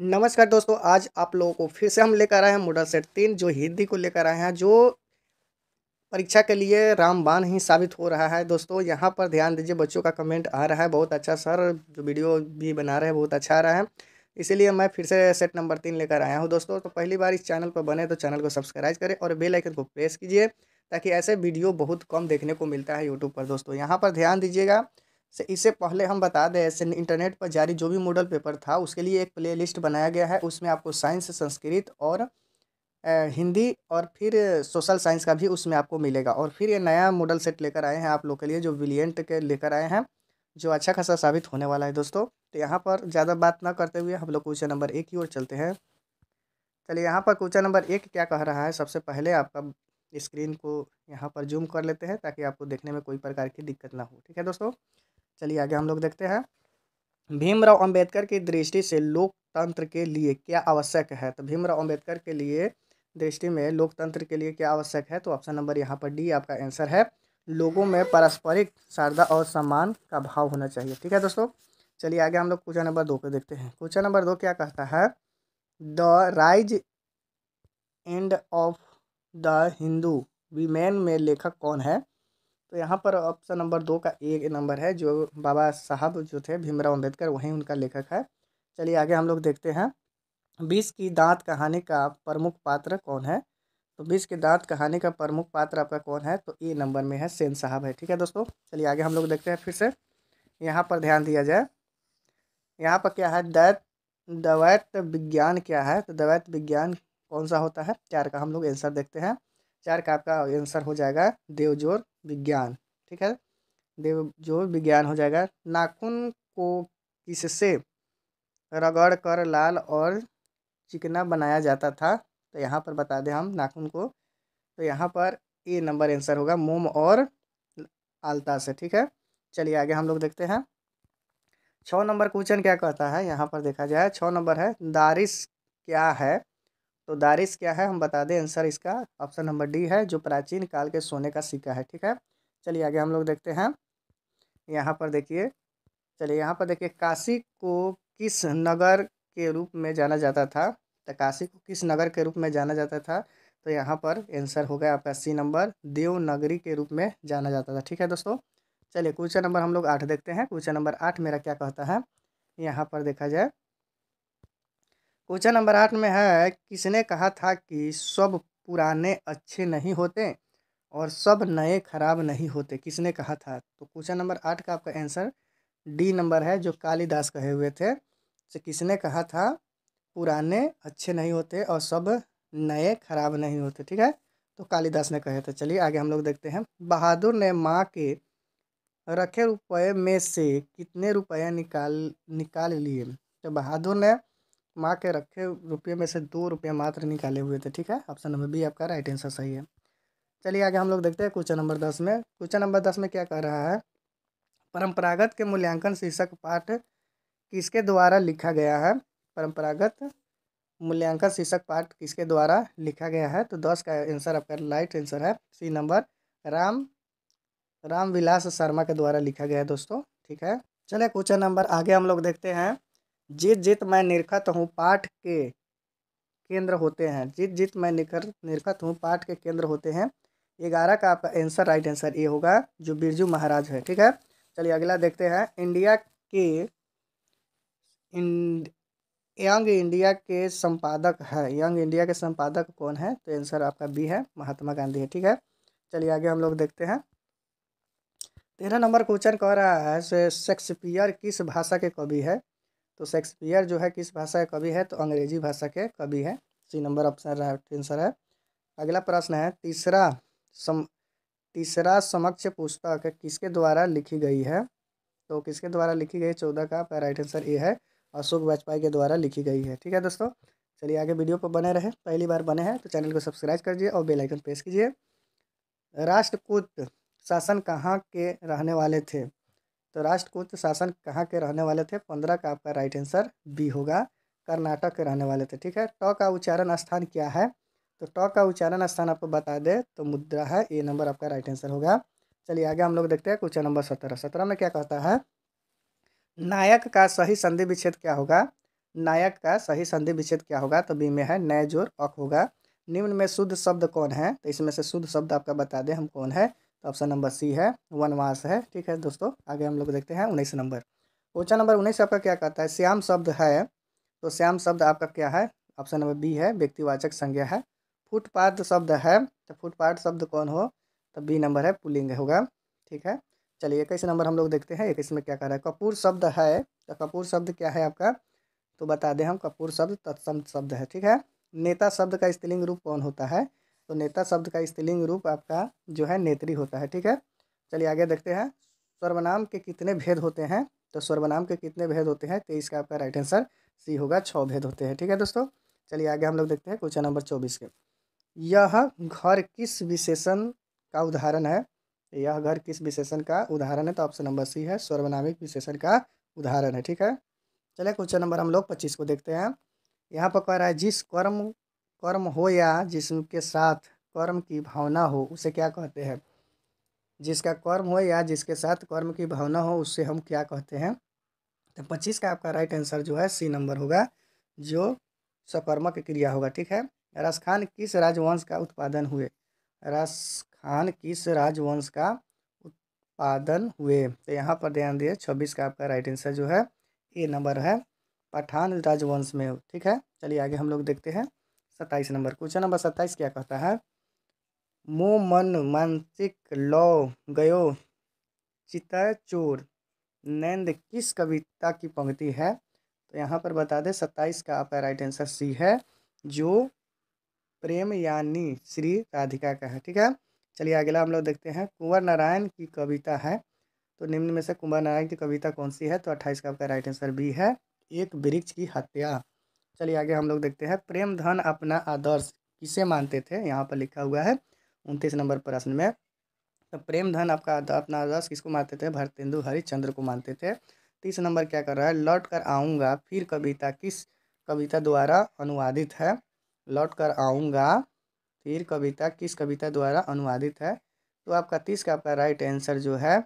नमस्कार दोस्तों आज आप लोगों को फिर से हम लेकर आए हैं मॉडल सेट तीन जो हिंदी को लेकर आए हैं जो परीक्षा के लिए रामबान ही साबित हो रहा है दोस्तों यहाँ पर ध्यान दीजिए बच्चों का कमेंट आ रहा है बहुत अच्छा सर जो वीडियो भी बना रहे हैं बहुत अच्छा आ रहा है इसीलिए मैं फिर से सेट नंबर तीन लेकर आया हूँ दोस्तों तो पहली बार इस चैनल पर बने तो चैनल को सब्सक्राइब करें और बेल आइकन को प्रेस कीजिए ताकि ऐसे वीडियो बहुत कम देखने को मिलता है यूट्यूब पर दोस्तों यहाँ पर ध्यान दीजिएगा से इससे पहले हम बता दें ऐसे इंटरनेट पर जारी जो भी मॉडल पेपर था उसके लिए एक प्लेलिस्ट बनाया गया है उसमें आपको साइंस संस्कृत और हिंदी और फिर सोशल साइंस का भी उसमें आपको मिलेगा और फिर ये नया मॉडल सेट लेकर आए हैं आप लोग के लिए जो विलियंट के लेकर आए हैं जो अच्छा खासा साबित होने वाला है दोस्तों तो यहाँ पर ज़्यादा बात ना करते हुए हम लोग क्वेश्चन नंबर एक की ओर चलते हैं चलिए यहाँ पर क्वेश्चन नंबर एक क्या कह रहा है सबसे पहले आपका स्क्रीन को यहाँ पर जूम कर लेते हैं ताकि आपको देखने में कोई प्रकार की दिक्कत ना हो ठीक है दोस्तों चलिए आगे हम लोग देखते हैं भीमराव अंबेडकर की दृष्टि से लोकतंत्र के लिए क्या आवश्यक है तो भीमराव अंबेडकर के लिए दृष्टि में लोकतंत्र के लिए क्या आवश्यक है तो ऑप्शन नंबर यहाँ पर डी आपका आंसर है लोगों में पारस्परिक शारदा और सम्मान का भाव होना चाहिए ठीक है दोस्तों चलिए आगे हम लोग क्वेश्चन नंबर दो पे देखते हैं क्वेश्चन नंबर दो क्या कहता है the rise and of the Hindu women में लेखक कौन है तो यहाँ पर ऑप्शन नंबर दो का ए नंबर है जो बाबा साहब जो थे भीमराव अम्बेडकर वहीं उनका लेखक है चलिए आगे हम लोग देखते हैं बीस की दांत कहानी का प्रमुख पात्र कौन है तो बीस की दांत कहानी का प्रमुख पात्र आपका कौन है तो ए नंबर में है सेन साहब है ठीक है दोस्तों चलिए आगे हम लोग देखते हैं फिर से यहाँ पर ध्यान दिया जाए यहाँ पर क्या है दैत दवैत विज्ञान क्या है तो दवैत विज्ञान कौन सा होता है चार का हम लोग आंसर देखते हैं चार का आपका आंसर हो जाएगा देवजोर विज्ञान ठीक है देवजोर विज्ञान हो जाएगा नाखून को किससे रगड़ कर लाल और चिकना बनाया जाता था तो यहाँ पर बता दें हम नाखून को तो यहाँ पर ए नंबर आंसर होगा मोम और आलता से ठीक है चलिए आगे हम लोग देखते हैं छः नंबर क्वेश्चन क्या कहता है यहाँ पर देखा जाए छः नंबर है दारिश क्या है तो दारिस क्या है हम बता दें आंसर इसका ऑप्शन नंबर डी है जो प्राचीन काल के सोने का सिक्का है ठीक है चलिए आगे हम लोग देखते हैं यहाँ पर देखिए चलिए यहाँ पर देखिए काशी को किस नगर के रूप में जाना जाता था तो काशी को किस नगर के रूप में जाना जाता था तो यहाँ पर आंसर हो गया आपका सी नंबर देवनगरी के रूप में जाना जाता था ठीक है दोस्तों चलिए क्वेश्चन नंबर हम लोग आठ देखते हैं क्वेश्चन नंबर आठ मेरा क्या कहता है यहाँ पर देखा जाए क्वेश्चन नंबर आठ में है किसने कहा था कि सब पुराने अच्छे नहीं होते और सब नए खराब नहीं होते किसने कहा था तो क्वेश्चन नंबर आठ का आपका आंसर डी नंबर है जो कालिदास कहे हुए थे तो किसने कहा था पुराने अच्छे नहीं होते और सब नए खराब नहीं होते ठीक है तो कालिदास ने कहे थे चलिए आगे हम लोग देखते हैं बहादुर ने माँ के रखे रुपये में से कितने रुपये निकाल निकाल लिए तो बहादुर ने माँ के रखे रुपये में से दो रुपये मात्र निकाले हुए थे ठीक है ऑप्शन नंबर बी आपका राइट आंसर सही है चलिए आगे हम लोग देखते हैं क्वेश्चन नंबर दस में क्वेश्चन नंबर दस में क्या कह रहा है परंपरागत के मूल्यांकन शीर्षक पाठ किसके द्वारा लिखा गया है परंपरागत मूल्यांकन शीर्षक पाठ किसके द्वारा लिखा गया है तो दस का आंसर आपका राइट आंसर है सी नंबर राम रामविलास शर्मा के द्वारा लिखा गया है दोस्तों ठीक है चलिए क्वेश्चन नंबर आगे हम लोग देखते हैं जित जित मैं निरखत हूँ पाठ के केंद्र होते हैं जित जित मैं निखर निरखत हूँ पाठ के केंद्र होते हैं ग्यारह का आपका आंसर राइट आंसर ये होगा जो बिरजू महाराज है ठीक है चलिए अगला देखते हैं इंडिया के इंड यंग इंडिया के संपादक है यंग इंडिया के संपादक कौन है तो आंसर आपका बी है महात्मा गांधी है ठीक है चलिए आगे हम लोग देखते हैं तेरह नंबर क्वेश्चन कह रहा है शेक्सपियर किस भाषा के कवि है तो शेक्सपियर जो है किस भाषा का कवि है तो अंग्रेजी भाषा के कवि है C number option right answer है अगला प्रश्न है तीसरा सम तीसरा समक्ष पुस्तक किसके द्वारा लिखी गई है तो किसके द्वारा लिखी गई चौदह का राइट आंसर ए है अशोक वाजपेयी के द्वारा लिखी गई है ठीक है दोस्तों चलिए आगे वीडियो पर बने रहे पहली बार बने हैं तो चैनल को सब्सक्राइब दिए और बेलाइकन प्रेस कीजिए राष्ट्रकूट शासन कहाँ के रहने वाले थे तो राष्ट्रकूट शासन कहाँ के रहने वाले थे पंद्रह का आपका राइट आंसर बी होगा कर्नाटक के रहने वाले थे ठीक है ट का उच्चारण स्थान क्या है तो ट का उच्चारण स्थान आपको बता दे तो मुद्रा है ए नंबर आपका राइट आंसर होगा चलिए आगे हम लोग देखते हैं क्वेश्चन नंबर सत्रह सत्रह में क्या कहता है नायक का सही संधि विच्छेद क्या होगा नायक का सही संधि विच्छेद क्या होगा तो बी में है नय जोर अक होगा निम्न में शुद्ध शब्द कौन है तो इसमें से शुद्ध शब्द आपका बता दें हम कौन है तो ऑप्शन नंबर सी है वनवास है ठीक है दोस्तों आगे हम लोग देखते हैं उन्नीस नंबर क्वेश्चन नंबर उन्नीस आपका क्या कहता है श्याम शब्द है तो श्याम शब्द आपका क्या है ऑप्शन नंबर बी है व्यक्तिवाचक संज्ञा है फुटपाथ शब्द है तो फुटपाथ शब्द कौन हो तो बी नंबर है पुलिंग होगा ठीक है चलिए इक्कीस नंबर हम लोग देखते हैं इक्कीस में क्या कह रहा है कपूर शब्द है तो कपूर शब्द क्या है आपका तो बता दें हम कपूर शब्द तत्सम शब्द है ठीक है नेता शब्द का स्त्रीलिंग रूप कौन होता है तो नेता शब्द का स्त्रीलिंग रूप आपका जो है नेत्री होता है ठीक है चलिए आगे देखते हैं सर्वनाम के कितने भेद होते हैं तो सर्वनाम के कितने भेद होते हैं तेईस का आपका राइट आंसर सी होगा छः भेद होते हैं ठीक है दोस्तों चलिए आगे हम लोग देखते हैं क्वेश्चन नंबर चौबीस के यह घर किस विशेषण का उदाहरण है यह घर किस विशेषण का उदाहरण है तो ऑप्शन नंबर सी है सर्वनामिक विशेषण का उदाहरण है ठीक है चलिए क्वेश्चन नंबर हम लोग पच्चीस को देखते हैं यहाँ पर कह रहा है जिस कर्म कर्म हो या जिसके साथ कर्म की भावना हो उसे क्या कहते हैं जिसका कर्म हो या जिसके साथ कर्म की भावना हो उससे हम क्या कहते हैं तो पच्चीस का आपका राइट आंसर जो है सी नंबर होगा जो सकर्मक क्रिया होगा ठीक है राजखान किस राजवंश का उत्पादन हुए राजखान किस राजवंश का उत्पादन हुए तो यहाँ पर ध्यान दिए छब्बीस का आपका राइट आंसर जो है ए नंबर है पठान राजवंश में ठीक है चलिए आगे हम लोग देखते हैं सत्ताईस नंबर क्वेश्चन नंबर सत्ताईस क्या कहता है मो मन मानसिक लो गयो चिता चोर नैंद किस कविता की पंक्ति है तो यहाँ पर बता दें सत्ताईस का आपका राइट आंसर सी है जो प्रेम यानी श्री राधिका का है ठीक है चलिए अगला हम लोग देखते हैं कुंवर नारायण की कविता है तो निम्न में से कुंवर नारायण की कविता कौन सी है तो अट्ठाईस का आपका राइट आंसर बी है एक वृक्ष की हत्या चलिए आगे हम लोग देखते हैं प्रेम धन अपना आदर्श किसे मानते थे यहाँ पर लिखा हुआ है उनतीस नंबर प्रश्न में तो प्रेम धन आपका अपना आदर्श किसको मानते थे भरतेंदु हरिचंद्र को मानते थे तीस नंबर क्या कर रहा है लौट कर आऊँगा फिर कविता किस कविता द्वारा अनुवादित है लौट कर आऊँगा फिर कविता किस कविता द्वारा अनुवादित है तो आपका तीस का आपका राइट आंसर जो है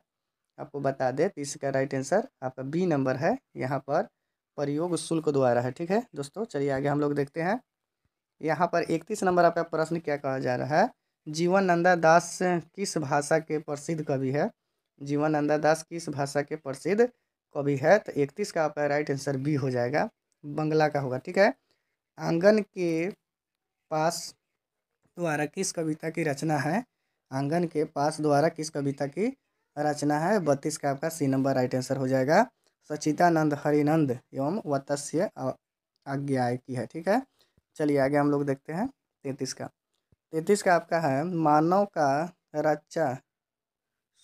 आपको बता दे तीस का राइट आंसर आपका बी नंबर है यहाँ पर प्रयोग शुल्क द्वारा है ठीक है दोस्तों चलिए आगे हम लोग देखते हैं यहाँ पर इकतीस नंबर आपका प्रश्न क्या कहा जा रहा है जीवन नंदा दास किस भाषा के प्रसिद्ध कवि है जीवन नंदा दास किस भाषा के प्रसिद्ध कवि है तो इकतीस का आपका राइट आंसर बी हो जाएगा बंगला का होगा ठीक है आंगन के पास द्वारा किस कविता की रचना है आंगन के पास द्वारा किस कविता की रचना है बत्तीस का आपका सी नंबर राइट आंसर हो जाएगा सचिदानंद हरिनंद एवं वत्स्य आज्ञा की है ठीक है चलिए आगे हम लोग देखते हैं तैतीस का तैतीस का आपका है मानव का रच्चा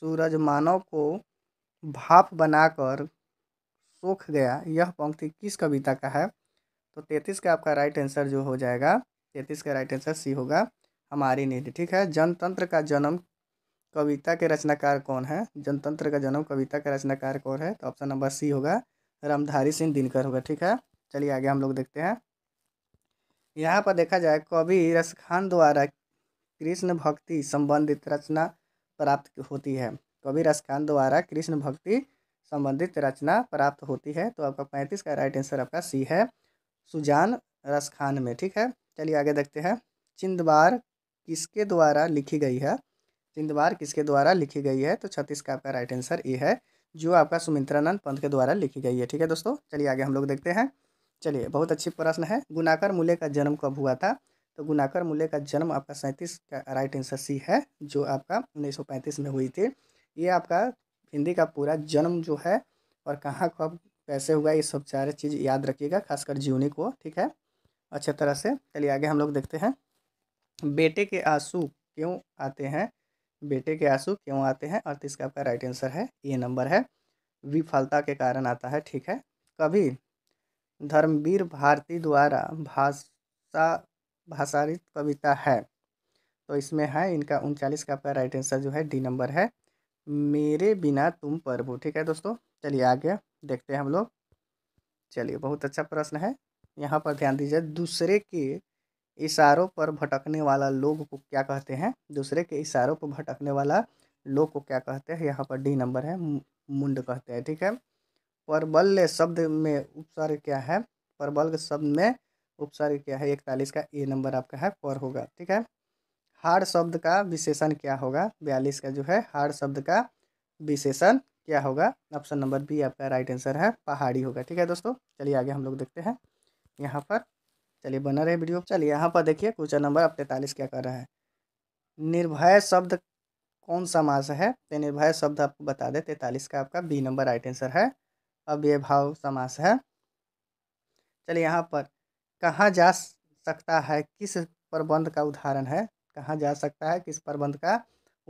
सूरज मानव को भाप बनाकर सोख गया यह पंक्ति किस कविता का है तो तैतीस का आपका राइट आंसर जो हो जाएगा तैतीस का राइट आंसर सी होगा हमारी नीति ठीक है जनतंत्र का जन्म कविता के रचनाकार कौन है जनतंत्र का जन्म कविता के रचनाकार कौन है तो ऑप्शन नंबर सी होगा रामधारी सिंह दिनकर होगा ठीक है चलिए आगे हम लोग देखते हैं यहाँ पर देखा जाए कवि रसखान द्वारा कृष्ण भक्ति संबंधित रचना प्राप्त होती है कवि रसखान द्वारा कृष्ण भक्ति संबंधित रचना प्राप्त होती है तो आपका पैंतीस का राइट आंसर आपका सी है सुजान रसखान में ठीक है चलिए आगे देखते हैं चिंदवार किसके द्वारा लिखी गई है सिंधवार किसके द्वारा लिखी गई है तो छत्तीस का आपका राइट आंसर ए है जो आपका सुमित्रानंद पंत के द्वारा लिखी गई है ठीक है दोस्तों चलिए आगे हम लोग देखते हैं चलिए बहुत अच्छी प्रश्न है गुनाकर मूल्य का जन्म कब हुआ था तो गुनाकर मूल्य का जन्म आपका सैंतीस का राइट आंसर सी है जो आपका उन्नीस में हुई थी ये आपका हिंदी का पूरा जन्म जो है और कहाँ कब कैसे हुआ ये सब सारे चीज़ याद रखिएगा खासकर जीवनी को ठीक है अच्छे तरह से चलिए आगे हम लोग देखते हैं बेटे के आंसू क्यों आते हैं बेटे के आंसू क्यों आते हैं और तीसरा आपका राइट आंसर है ये नंबर है विफलता के कारण आता है ठीक है कभी धर्मवीर भारती द्वारा भाषा भाषारित कविता है तो इसमें है इनका उनचालीस का आपका राइट आंसर जो है डी नंबर है मेरे बिना तुम प्रभु ठीक है दोस्तों चलिए आगे देखते हैं हम लोग चलिए बहुत अच्छा प्रश्न है यहाँ पर ध्यान दीजिए दूसरे के इशारों पर भटकने वाला लोग को क्या कहते हैं दूसरे के इशारों पर भटकने वाला लोग को क्या कहते हैं यहाँ पर डी नंबर है मुंड कहते हैं ठीक है परबल्य शब्द में उपसर्ग क्या है परबल शब्द में उपसर्ग क्या है इकतालीस का ए नंबर आपका है पर होगा ठीक है हार्ड शब्द का विशेषण क्या होगा बयालीस का जो है हार्ड शब्द का विशेषण क्या होगा ऑप्शन नंबर बी आपका राइट आंसर है पहाड़ी होगा ठीक है दोस्तों चलिए आगे हम लोग देखते हैं यहाँ पर चलिए बना रहे वीडियो चलिए यहाँ पर देखिए क्वेश्चन नंबर अब तैंतालीस क्या कर रहा है निर्भय शब्द कौन सा मास है तो निर्भय शब्द आपको बता दें तैंतालीस का आपका बी नंबर राइट आंसर है अब ये भाव समास है चलिए यहाँ पर कहाँ जा सकता है किस प्रबंध का उदाहरण है कहाँ जा सकता है किस प्रबंध का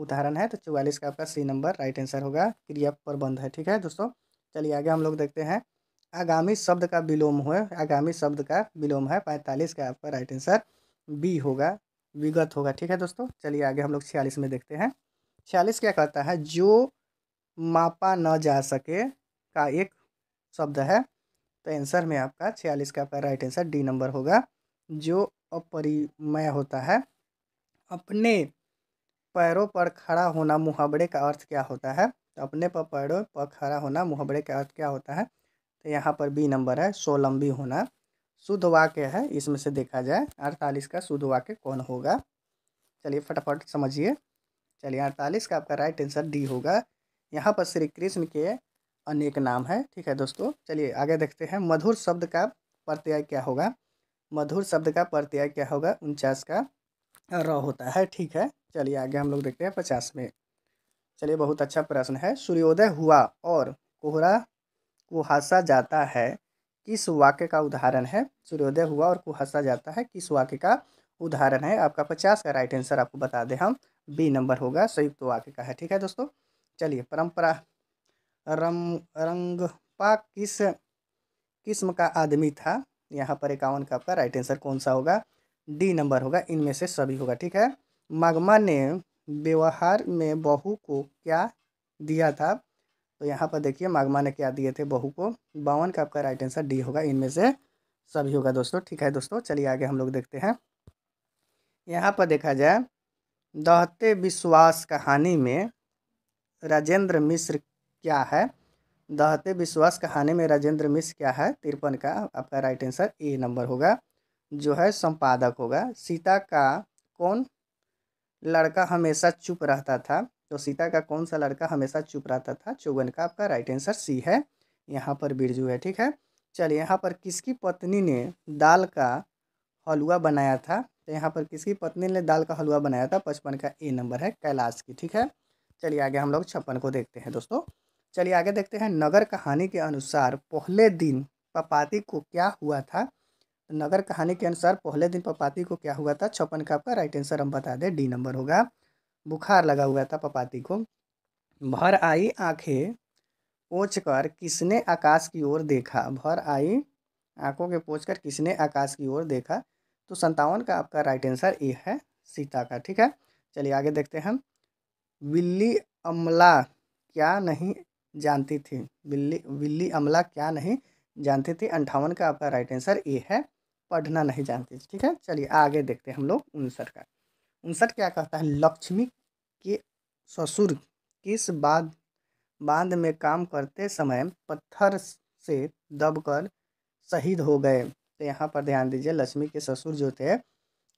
उदाहरण है तो चौवालीस का आपका सी नंबर राइट आंसर होगा क्रिया प्रबंध है ठीक है दोस्तों चलिए आगे हम लोग देखते हैं आगामी शब्द का विलोम है आगामी शब्द का विलोम है पैंतालीस का आपका राइट आंसर बी होगा विगत होगा ठीक है दोस्तों चलिए आगे हम लोग छियालीस में देखते हैं छियालीस क्या कहता है जो मापा न जा सके का एक शब्द है तो आंसर में आपका छियालीस का आपका राइट आंसर डी नंबर होगा जो अपरिमय होता है अपने पैरों पर खड़ा होना मुहावरे का अर्थ क्या होता है तो अपने पर पैरों पर खड़ा होना मुहावरे का अर्थ क्या होता है तो यहाँ पर बी नंबर है सोलम भी होना शुद्ध वाक्य है इसमें से देखा जाए अड़तालीस का शुद्ध वाक्य कौन होगा चलिए फटाफट समझिए चलिए अड़तालीस का आपका राइट आंसर डी होगा यहाँ पर श्री कृष्ण के अनेक नाम है ठीक है दोस्तों चलिए आगे देखते हैं मधुर शब्द का प्रत्यय क्या होगा मधुर शब्द का प्रत्यय क्या होगा उनचास का र होता है ठीक है चलिए आगे हम लोग देखते हैं पचास में चलिए बहुत अच्छा प्रश्न है सूर्योदय हुआ और कोहरा कुहासा जाता है किस वाक्य का उदाहरण है सूर्योदय हुआ और कुहासा जाता है किस वाक्य का उदाहरण है आपका पचास का राइट आंसर आपको बता दें हम बी नंबर होगा संयुक्त तो वाक्य का है ठीक है दोस्तों चलिए परंपरा रम रंगपा किस किस्म का आदमी था यहाँ पर इक्यावन का आपका राइट आंसर कौन सा होगा डी नंबर होगा इनमें से सभी होगा ठीक है मगमा ने व्यवहार में बहू को क्या दिया था तो यहाँ पर देखिए मागमा ने क्या दिए थे बहू को बावन का आपका राइट आंसर डी होगा इनमें से सभी होगा दोस्तों ठीक है दोस्तों चलिए आगे हम लोग देखते हैं यहाँ पर देखा जाए दहते विश्वास कहानी में राजेंद्र मिश्र क्या है दहते विश्वास कहानी में राजेंद्र मिश्र क्या है तिरपन का आपका राइट आंसर ए नंबर होगा जो है संपादक होगा सीता का कौन लड़का हमेशा चुप रहता था तो सीता का कौन सा लड़का हमेशा चुप रहता था चौवन का आपका राइट आंसर सी है यहाँ पर बिरजू है ठीक है चलिए यहाँ पर किसकी पत्नी ने दाल का हलवा बनाया था तो यहाँ पर किसकी पत्नी ने दाल का हलवा बनाया था पचपन का ए नंबर है कैलाश की ठीक है चलिए आगे हम लोग छप्पन को देखते हैं दोस्तों चलिए आगे देखते हैं नगर कहानी के अनुसार पहले दिन पपाती को क्या हुआ था नगर कहानी के अनुसार पहले दिन पपाती को क्या हुआ था छप्पन का आपका राइट आंसर हम बता दें डी नंबर होगा बुखार लगा हुआ था पपाती को भर आई आंखें पोछ कर किसने आकाश की ओर देखा भर आई आंखों के पोछ कर किसने आकाश की ओर देखा तो संतावन का आपका राइट आंसर ए है सीता का ठीक है चलिए आगे देखते हैं बिल्ली अमला क्या नहीं जानती थी बिल्ली बिल्ली अमला क्या नहीं जानती थी अंठावन का आपका राइट आंसर ए है पढ़ना नहीं जानती ठीक है चलिए आगे देखते हैं हम लोग उनसठ का उनसठ क्या कहता है लक्ष्मी के ससुर किस बाद बांध में काम करते समय पत्थर से दबकर शहीद हो गए तो यहाँ पर ध्यान दीजिए लक्ष्मी के ससुर जो थे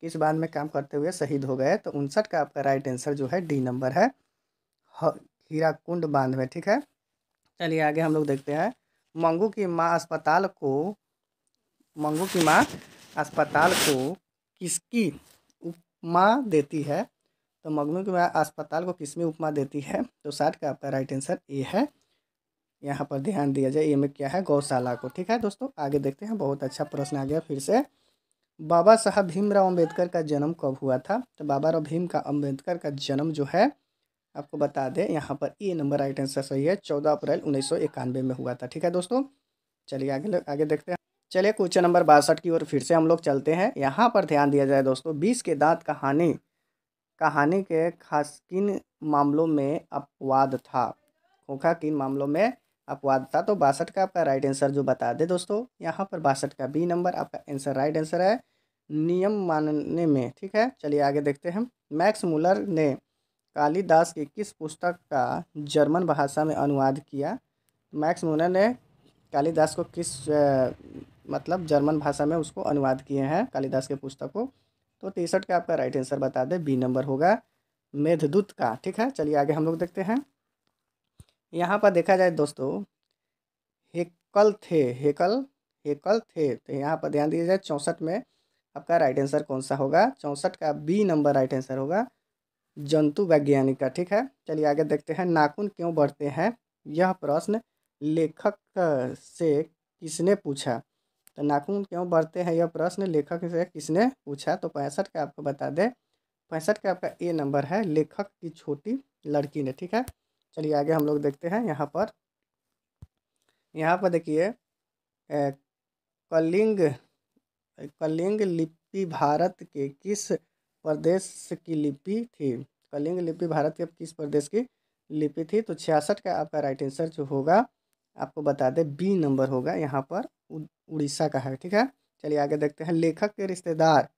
किस बांध में काम करते हुए शहीद हो गए तो उनसठ का आपका राइट आंसर जो है डी नंबर है हीरा कुंड बांध में ठीक है चलिए आगे हम लोग देखते हैं मंगू की माँ अस्पताल को मंगू की माँ अस्पताल को किसकी उपमा देती है तो मगनू की माँ अस्पताल को किसमी उपमा देती है तो साठ का आपका राइट आंसर ए है यहाँ पर ध्यान दिया जाए ये में क्या है गौशाला को ठीक है दोस्तों आगे देखते हैं बहुत अच्छा प्रश्न आ गया फिर से बाबा साहब भीमराव अंबेडकर का जन्म कब हुआ था तो बाबा राव भीम का अंबेडकर का जन्म जो है आपको बता दें यहाँ पर ए नंबर राइट आंसर सही है चौदह अप्रैल उन्नीस में हुआ था ठीक है दोस्तों चलिए आगे आगे देखते हैं चलिए क्वेश्चन नंबर बासठ की ओर फिर से हम लोग चलते हैं यहाँ पर ध्यान दिया जाए दोस्तों बीस के दांत कहानी कहानी के खास किन मामलों में अपवाद था खोखा किन मामलों में अपवाद था तो बासठ का आपका राइट आंसर जो बता दे दोस्तों यहाँ पर बासठ का बी नंबर आपका आंसर राइट आंसर है नियम मानने में ठीक है चलिए आगे देखते हैं मैक्स मुलर ने कालिदास की किस पुस्तक का जर्मन भाषा में अनुवाद किया मैक्स मुलर ने कालिदास को किस मतलब जर्मन भाषा में उसको अनुवाद किए हैं कालिदास के पुस्तक को तो तिरसठ का आपका राइट आंसर बता दें बी नंबर होगा मेधदूत का ठीक है चलिए आगे हम लोग देखते हैं यहाँ पर देखा जाए दोस्तों हेकल थे हेकल हेकल थे तो यहाँ पर ध्यान दिया जाए चौंसठ में आपका राइट आंसर कौन सा होगा चौंसठ का बी नंबर राइट आंसर होगा जंतु वैज्ञानिक का ठीक है चलिए आगे देखते हैं नाखून क्यों बढ़ते हैं यह प्रश्न लेखक से किसने पूछा तो नाखून क्यों बढ़ते हैं यह प्रश्न लेखक से किसने पूछा तो पैंसठ का आपको बता दें पैंसठ का आपका ए नंबर है लेखक की छोटी लड़की ने ठीक है चलिए आगे हम लोग देखते हैं यहाँ पर यहाँ पर देखिए कलिंग कलिंग लिपि भारत के किस प्रदेश की लिपि थी कलिंग लिपि भारत के किस प्रदेश की लिपि थी तो छियासठ का आपका राइट आंसर जो होगा आपको बता दें बी नंबर होगा यहाँ पर उड़ीसा का है ठीक है चलिए आगे देखते हैं लेखक के रिश्तेदार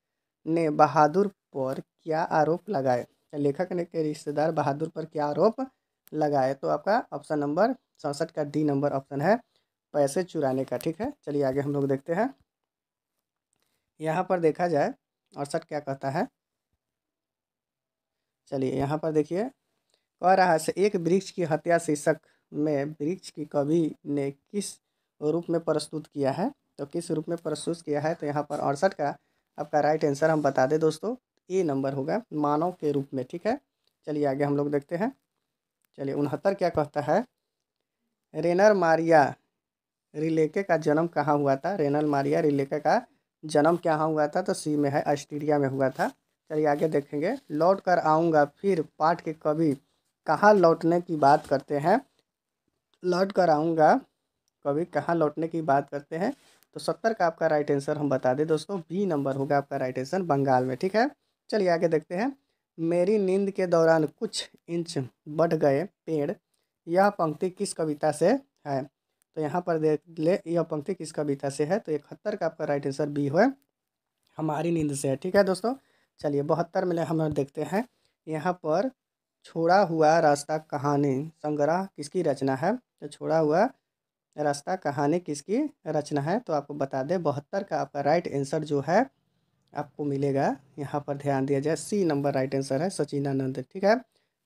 ने बहादुर पर क्या आरोप लगाए लेखक ने के रिश्तेदार बहादुर पर क्या आरोप लगाए तो आपका ऑप्शन नंबर सड़सठ का डी नंबर ऑप्शन है पैसे चुराने का ठीक है चलिए आगे हम लोग देखते हैं यहाँ पर देखा जाए अड़सठ क्या कहता है चलिए यहाँ पर देखिए कह रहा है एक वृक्ष की हत्या शीर्षक में वृक्ष की कवि ने किस रूप में प्रस्तुत किया है तो किस रूप में प्रस्तुत किया है तो यहाँ पर अड़सठ का आपका राइट आंसर हम बता दें दोस्तों ए नंबर होगा मानव के रूप में ठीक है चलिए आगे हम लोग देखते हैं चलिए उनहत्तर क्या कहता है रेनर मारिया रिलेके का जन्म कहाँ हुआ था रेनर मारिया रिलेके का जन्म कहाँ हुआ था तो सी में है ऑस्ट्रेलिया में हुआ था चलिए आगे देखेंगे लौट कर आऊँगा फिर पाठ के कवि कहाँ लौटने की बात करते हैं लौट कर आऊँगा कभी कहाँ लौटने की बात करते हैं तो सत्तर का आपका राइट आंसर हम बता दें दोस्तों बी नंबर होगा आपका राइट आंसर बंगाल में ठीक है चलिए आगे देखते हैं मेरी नींद के दौरान कुछ इंच बढ़ गए पेड़ यह पंक्ति किस कविता से है तो यहाँ पर देख ले यह पंक्ति किस कविता से है तो इकहत्तर का आपका राइट आंसर बी हो हमारी नींद से है ठीक है दोस्तों चलिए बहत्तर में हम देखते हैं यहाँ पर छोड़ा हुआ रास्ता कहानी संग्रह किसकी रचना है तो छोड़ा हुआ रास्ता कहानी किसकी रचना है तो आपको बता दें बहत्तर का आपका राइट आंसर जो है आपको मिलेगा यहाँ पर ध्यान दिया जाए सी नंबर राइट आंसर है सचिनानंद ठीक है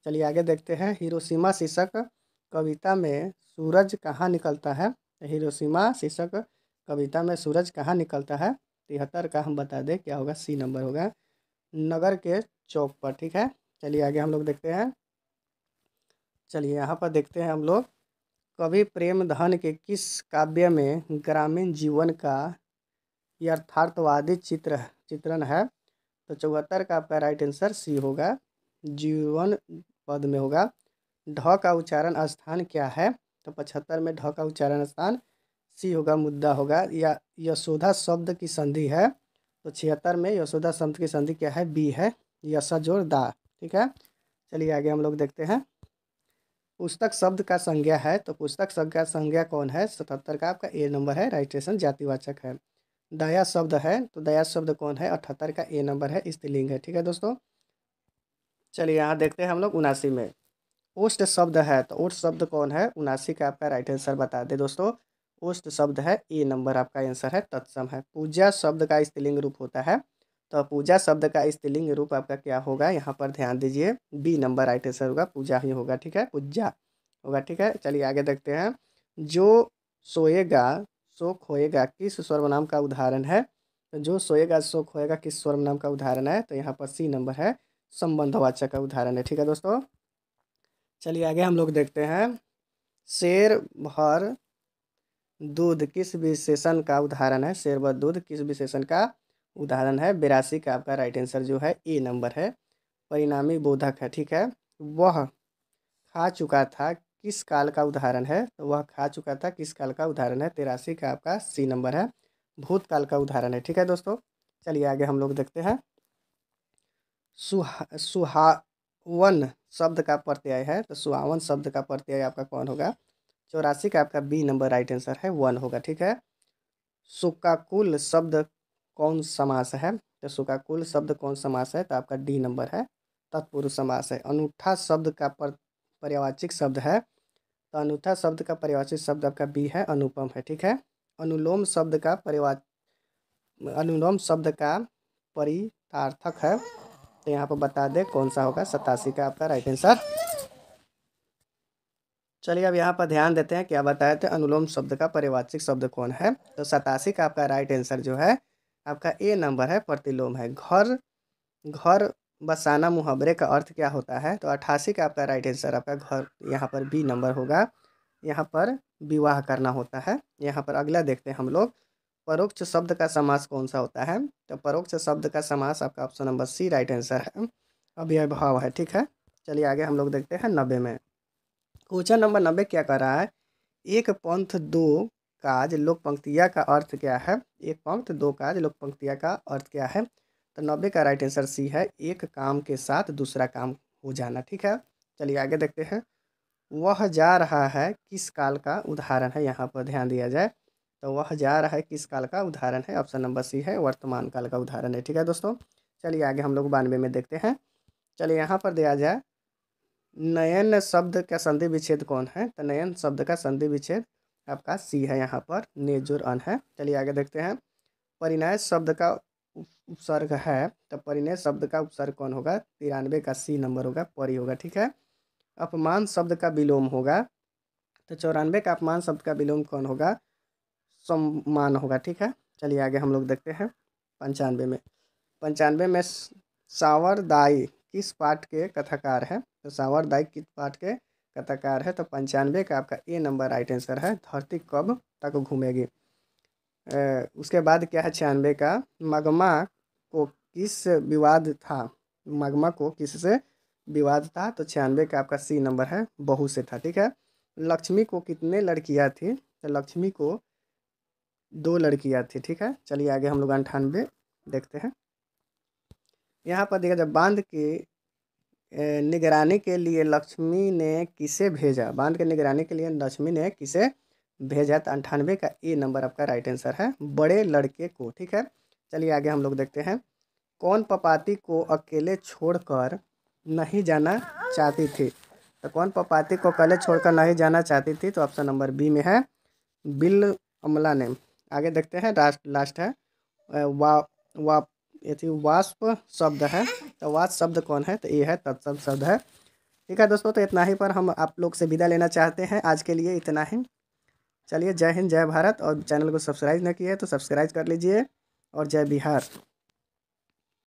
चलिए आगे देखते हैं हिरोशिमा शीर्षक कविता में सूरज कहाँ निकलता है हिरोशिमा शीर्षक कविता में सूरज कहाँ निकलता है तिहत्तर का हम बता दें क्या होगा सी नंबर होगा नगर के चौक पर ठीक है चलिए आगे हम लोग देखते हैं चलिए यहाँ पर देखते हैं हम लोग कवि प्रेमधन के किस काव्य में ग्रामीण जीवन का यथार्थवादी चित्र चित्रण है तो चौहत्तर का आपका राइट आंसर सी होगा जीवन पद में होगा ढ का उच्चारण स्थान क्या है तो पचहत्तर में ढ का उच्चारण स्थान सी होगा मुद्दा होगा या यशोधा शब्द की संधि है तो छिहत्तर में यशोधा शब्द की संधि क्या है बी है यशा जोर दा ठीक है चलिए आगे हम लोग देखते हैं पुस्तक शब्द का संज्ञा है तो पुस्तक शब्द का संज्ञा कौन है सतहत्तर का आपका ए नंबर है राइट एशन जातिवाचक है दया शब्द है तो दया शब्द कौन है अठहत्तर का ए नंबर है स्त्रीलिंग है ठीक है दोस्तों चलिए यहाँ देखते हैं हम लोग उनासी में ओष्ट शब्द है तो ओष्ट शब्द कौन है उनासी का आपका राइट आंसर बता दे दोस्तों ओष्ट शब्द है ए नंबर आपका आंसर है तत्सम है पूजा शब्द का स्त्रीलिंग रूप होता है तो पूजा शब्द का स्त्रीलिंग रूप आपका क्या होगा यहाँ पर ध्यान दीजिए बी नंबर राइट आंसर होगा पूजा ही होगा ठीक है पूजा होगा ठीक है चलिए आगे देखते हैं जो सोएगा सो खोएगा किस सर्वनाम का उदाहरण है तो जो सोएगा सो खोएगा किस सर्वनाम का उदाहरण है तो यहाँ पर सी नंबर है संबंधवाचक का उदाहरण है ठीक है दोस्तों चलिए आगे हम लोग देखते हैं शेर भर दूध किस विशेषण का उदाहरण है शेर भर दूध किस विशेषण का उदाहरण है बेरासी का आपका राइट आंसर जो है ए नंबर है परिणामी बोधक है ठीक है वह खा चुका था किस काल का उदाहरण है तो वह खा चुका था किस काल का उदाहरण है तेरासी का आपका सी नंबर है भूतकाल का उदाहरण है ठीक है दोस्तों चलिए आगे हम लोग देखते हैं सुहा सुहावन शब्द का प्रत्यय है तो सुहावन शब्द का प्रत्यय आपका कौन होगा चौरासी का आपका B number right answer one वन होगा ठीक है सुकाकुल शब्द कौन समास है का कुल शब्द कौन समास है तो आपका डी नंबर है तत्पुरुष समास है अनूठा शब्द का पर, पर्यावाचिक शब्द है तो अनूठा शब्द का पर्यावाचिक शब्द आपका बी है अनुपम है ठीक है अनुलोम शब्द का परिवा अनुलोम शब्द का परितार्थक है तो यहाँ पर बता दें कौन सा होगा सतासी का आपका राइट आंसर चलिए अब यहाँ पर ध्यान देते हैं क्या बताए थे अनुलोम शब्द का परिवाचिक शब्द कौन है तो सतासी का आपका राइट आंसर जो है आपका ए नंबर है प्रतिलोम है घर घर बसाना मुहावरे का अर्थ क्या होता है तो अट्ठासी का आपका राइट आंसर आपका घर यहाँ पर बी नंबर होगा यहाँ पर विवाह करना होता है यहाँ पर अगला देखते हैं हम लोग परोक्ष शब्द का समास कौन सा होता है तो परोक्ष शब्द का समास आपका option number C right answer है अव्यय भाव है ठीक है चलिए आगे हम लोग देखते हैं नब्बे में क्वेश्चन नंबर नब्बे क्या कर रहा है एक पंथ दो काज लोक पंक्तिया का अर्थ क्या है एक पंक्त तो दो काज लोक पंक्तिया का अर्थ क्या है तो नब्बे का राइट आंसर सी है एक काम के साथ दूसरा काम हो जाना ठीक है चलिए आगे देखते हैं वह जा रहा है किस काल का उदाहरण है यहाँ पर ध्यान दिया जाए तो वह जा रहा है किस काल का उदाहरण है ऑप्शन नंबर सी है वर्तमान काल का उदाहरण है ठीक है दोस्तों चलिए आगे हम लोग बानवे में देखते हैं चलिए यहाँ पर दिया जाए नयन शब्द का संधि विच्छेद कौन है तो नयन शब्द का संधि विच्छेद आपका सी है यहाँ पर नेजुर अन है चलिए आगे देखते हैं परिणय शब्द का उपसर्ग है तो परिणय शब्द का उपसर्ग कौन होगा तिरानवे का सी नंबर होगा परी होगा ठीक है अपमान शब्द का विलोम होगा तो चौरानवे का अपमान शब्द का विलोम कौन होगा सम्मान होगा ठीक है चलिए आगे हम लोग देखते हैं पंचानवे में पंचानवे में सावरदाई किस पाठ के कथाकार हैं तो सावरदाई किस पाठ के कथाकार है तो पंचानवे का आपका ए नंबर राइट आंसर है धरती कब तक घूमेगी उसके बाद क्या है छियानवे का मगमा को किस विवाद था मगमा को किस से विवाद था तो छियानवे का आपका सी नंबर है बहु से था ठीक है लक्ष्मी को कितने लड़कियां थी तो लक्ष्मी को दो लड़कियां थी ठीक है चलिए आगे हम लोग अंठानवे देखते हैं यहाँ पर देखा जब बांध के निगरानी के लिए लक्ष्मी ने किसे भेजा बांध के निगरानी के लिए लक्ष्मी ने किसे भेजा तो अंठानवे का ए नंबर आपका राइट आंसर है बड़े लड़के को ठीक है चलिए आगे हम लोग देखते हैं कौन पपाती को अकेले छोड़कर नहीं जाना चाहती थी तो कौन पपाती को अकेले छोड़कर नहीं जाना चाहती थी तो ऑप्शन नंबर बी में है बिल अमला ने आगे देखते हैं लास्ट लास्ट है वा वा ये वाष्प शब्द है तो वाष्प शब्द कौन है तो ये है तत्सम शब्द है ठीक है दोस्तों तो इतना ही पर हम आप लोग से विदा लेना चाहते हैं आज के लिए इतना ही चलिए जय हिंद जय भारत और चैनल को सब्सक्राइब न किया है तो सब्सक्राइब कर लीजिए और जय बिहार